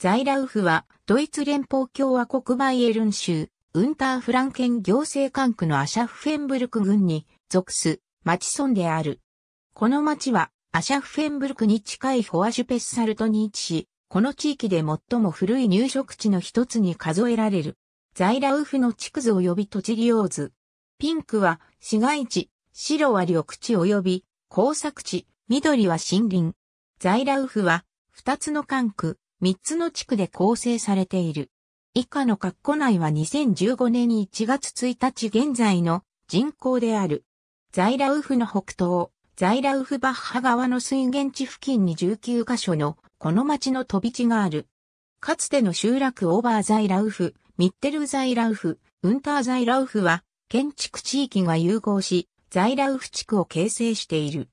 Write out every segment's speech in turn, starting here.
ザイラウフは、ドイツ連邦共和国バイエルン州、ウンターフランケン行政管区のアシャフフェンブルク郡に属す町村である。この町は、アシャフフェンブルクに近いホアシュペッサルトに位置し、この地域で最も古い入植地の一つに数えられる。ザイラウフの地区図及び土地利用図。ピンクは市街地、白は緑地及び工作地、緑は森林。ザイラウフは二つの管区、3つの地区で構成されている。以下の括弧内は2015年1月1日現在の人口である。ザイラウフの北東、ザイラウフバッハ川の水源地付近に19カ所のこの町の飛び地がある。かつての集落オーバーザイラウフ、ミッテルザイラウフ、ウンターザイラウフは建築地域が融合し、ザイラウフ地区を形成している。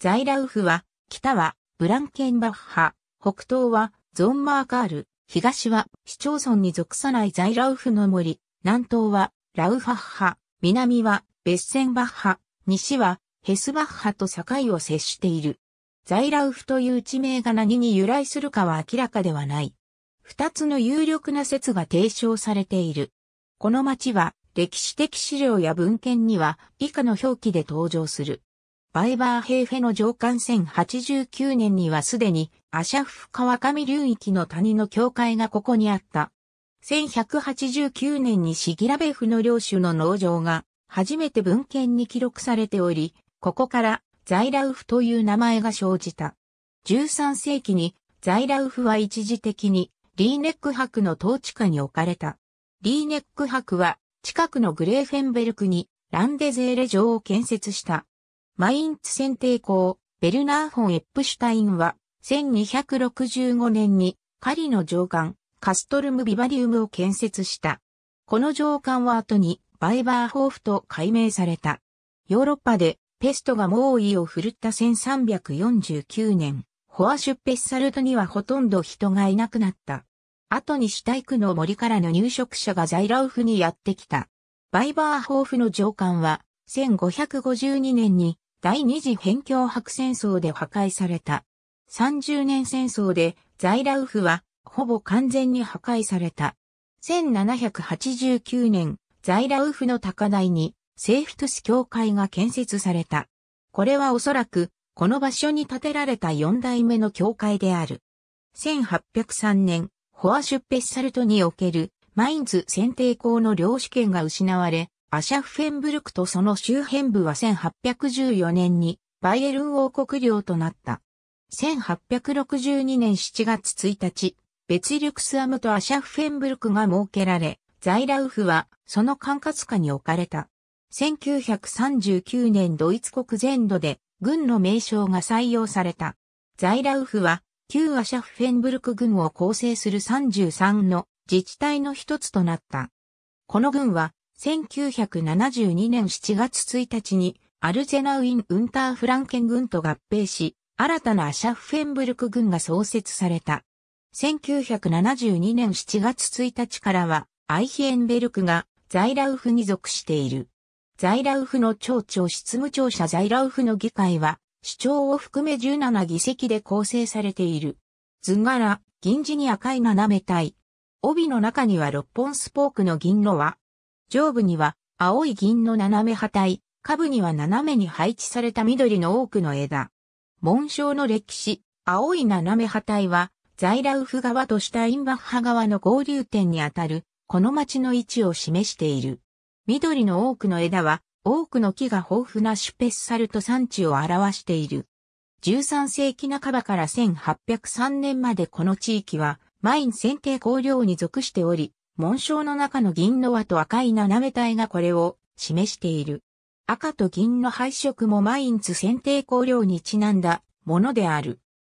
ザイラウフは、北はブランケンバッハ、北東はゾンマーカール、東は市町村に属さない在ラウフの森、南東はラウファッハ、南はベッセンバッハ、西はヘスバッハと境を接している。在ラウフという地名が何に由来するかは明らかではない。二つの有力な説が提唱されている。この町は歴史的資料や文献には以下の表記で登場する。バイバーヘーフェの上官1089年にはすでにアシャフ川上流域の谷の境界がここにあった。1189年にシギラベフの領主の農場が初めて文献に記録されており、ここからザイラウフという名前が生じた。13世紀にザイラウフは一時的にリーネック博の統治下に置かれた。リーネック博は近くのグレーフェンベルクにランデゼーレ城を建設した。マインツ選定校、ベルナーホン・エップシュタインは、1265年にカリの上官、カストルム・ビバリウムを建設した。この上官は後にバイバーホーフと改名された。ヨーロッパでペストが猛威を振るった1349年、ホアシュッペッサルトにはほとんど人がいなくなった。後にシュタイクの森からの入植者がザイラウフにやってきた。バイバーホーフの上官は1552年に第二次辺境白戦争で破壊された。30年戦争で在ラウフはほぼ完全に破壊された。1789年、在ラウフの高台にセーフトス教会が建設された。これはおそらくこの場所に建てられた4代目の教会である。1803年、ホアシュッペッサルトにおけるマインズ選定校の領主権が失われ、アシャフェンブルクとその周辺部は1814年にバイエルン王国領となった。1862年7月1日、ベツリュクスアムとアシャフェンブルクが設けられ、ザイラウフはその管轄下に置かれた。1939年ドイツ国全土で軍の名称が採用された。ザイラウフは旧アシャフェンブルク軍を構成する33の自治体の一つとなった。この軍は1972年7月1日にアルゼナウィン・ウンター・フランケン軍と合併し、新たなアシャフフェンブルク軍が創設された。1972年7月1日からは、アイヒエンベルクがザイラウフに属している。ザイラウフの町長執務庁舎イラウフの議会は、主張を含め17議席で構成されている。図柄、銀地に赤い斜め体。帯の中には六本スポークの銀の輪、上部には青い銀の斜め波体、下部には斜めに配置された緑の多くの枝。紋章の歴史、青い斜め波体は、在ラウフ川とシュタインバッハ川の合流点にあたる、この町の位置を示している。緑の多くの枝は、多くの木が豊富なシュペッサルト山地を表している。13世紀半ばから1803年までこの地域は、マイン選定公領に属しており、紋章の中の銀の輪と赤い斜め体がこれを示している。赤と銀の配色もマインツ選定香料にちなんだものである。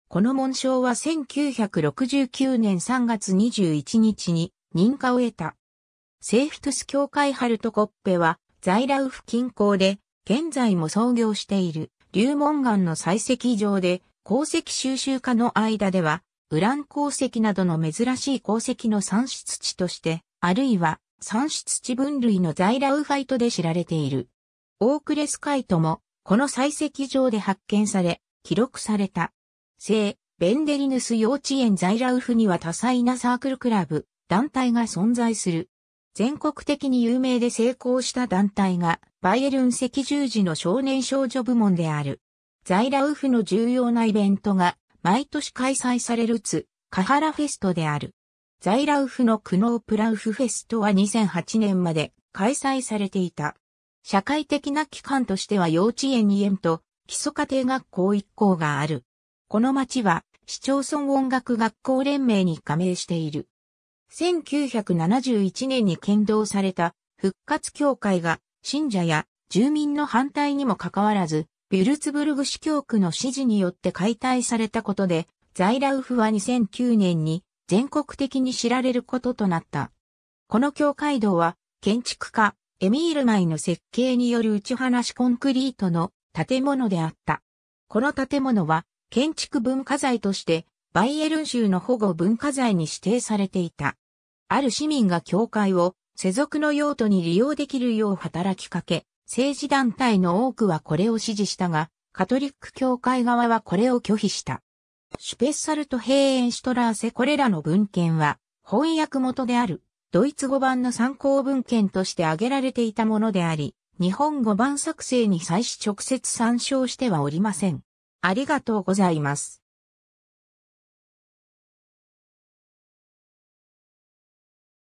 この紋章は1969年3月21日に認可を得た。セーフトス協会ハルトコッペは在ラウフ近郊で現在も創業している流門岩の採石場で鉱石収集家の間ではウラン鉱石などの珍しい鉱石の産出地として、あるいは産出地分類の在ラウファイトで知られている。オークレスカイトも、この採石場で発見され、記録された。聖、ベンデリヌス幼稚園在ラウフには多彩なサークルクラブ、団体が存在する。全国的に有名で成功した団体が、バイエルン赤十字の少年少女部門である。在ラウフの重要なイベントが、毎年開催されるつ、カハラフェストである。在ラウフのクノープラウフフェストは2008年まで開催されていた。社会的な機関としては幼稚園2園と基礎家庭学校1校がある。この町は市町村音楽学校連盟に加盟している。1971年に剣道された復活協会が信者や住民の反対にもかかわらずビュルツブルグ市教区の指示によって解体されたことで、ザイラウフは2009年に全国的に知られることとなった。この教会堂は、建築家、エミール・マイの設計による打ち放しコンクリートの建物であった。この建物は、建築文化財として、バイエルン州の保護文化財に指定されていた。ある市民が教会を世俗の用途に利用できるよう働きかけ、政治団体の多くはこれを支持したが、カトリック教会側はこれを拒否した。シュペッサルト・ヘイエンシュトラーセこれらの文献は、翻訳元である、ドイツ語版の参考文献として挙げられていたものであり、日本語版作成に際し直接参照してはおりません。ありがとうございます。